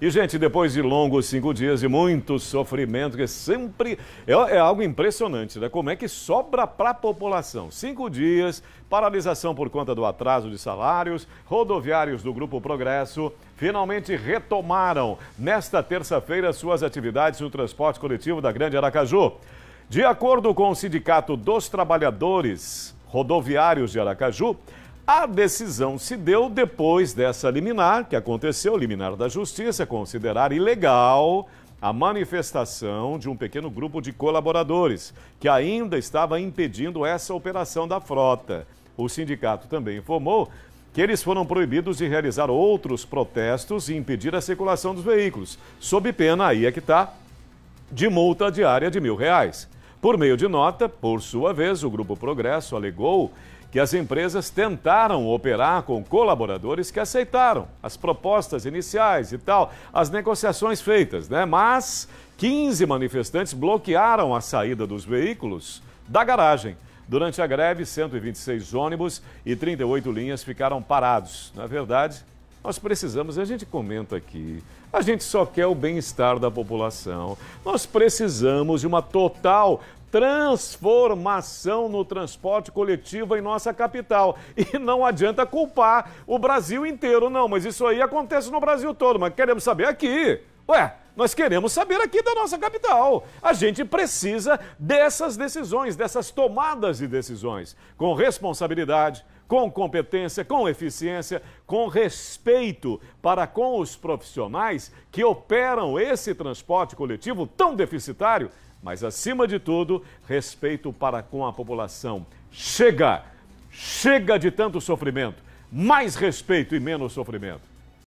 E, gente, depois de longos cinco dias de muito sofrimento, que sempre é, é algo impressionante, né? Como é que sobra para a população? Cinco dias, paralisação por conta do atraso de salários, rodoviários do Grupo Progresso finalmente retomaram nesta terça-feira suas atividades no transporte coletivo da Grande Aracaju. De acordo com o Sindicato dos Trabalhadores Rodoviários de Aracaju, a decisão se deu depois dessa liminar, que aconteceu, liminar da Justiça, considerar ilegal a manifestação de um pequeno grupo de colaboradores que ainda estava impedindo essa operação da frota. O sindicato também informou que eles foram proibidos de realizar outros protestos e impedir a circulação dos veículos, sob pena, aí é que está, de multa diária de mil reais. Por meio de nota, por sua vez, o Grupo Progresso alegou que as empresas tentaram operar com colaboradores que aceitaram as propostas iniciais e tal, as negociações feitas, né? Mas 15 manifestantes bloquearam a saída dos veículos da garagem. Durante a greve, 126 ônibus e 38 linhas ficaram parados. Na verdade, nós precisamos, a gente comenta aqui, a gente só quer o bem-estar da população. Nós precisamos de uma total transformação no transporte coletivo em nossa capital. E não adianta culpar o Brasil inteiro, não, mas isso aí acontece no Brasil todo, mas queremos saber aqui. Ué, nós queremos saber aqui da nossa capital. A gente precisa dessas decisões, dessas tomadas de decisões, com responsabilidade, com competência, com eficiência, com respeito para com os profissionais que operam esse transporte coletivo tão deficitário, mas acima de tudo, respeito para com a população. Chega! Chega de tanto sofrimento. Mais respeito e menos sofrimento.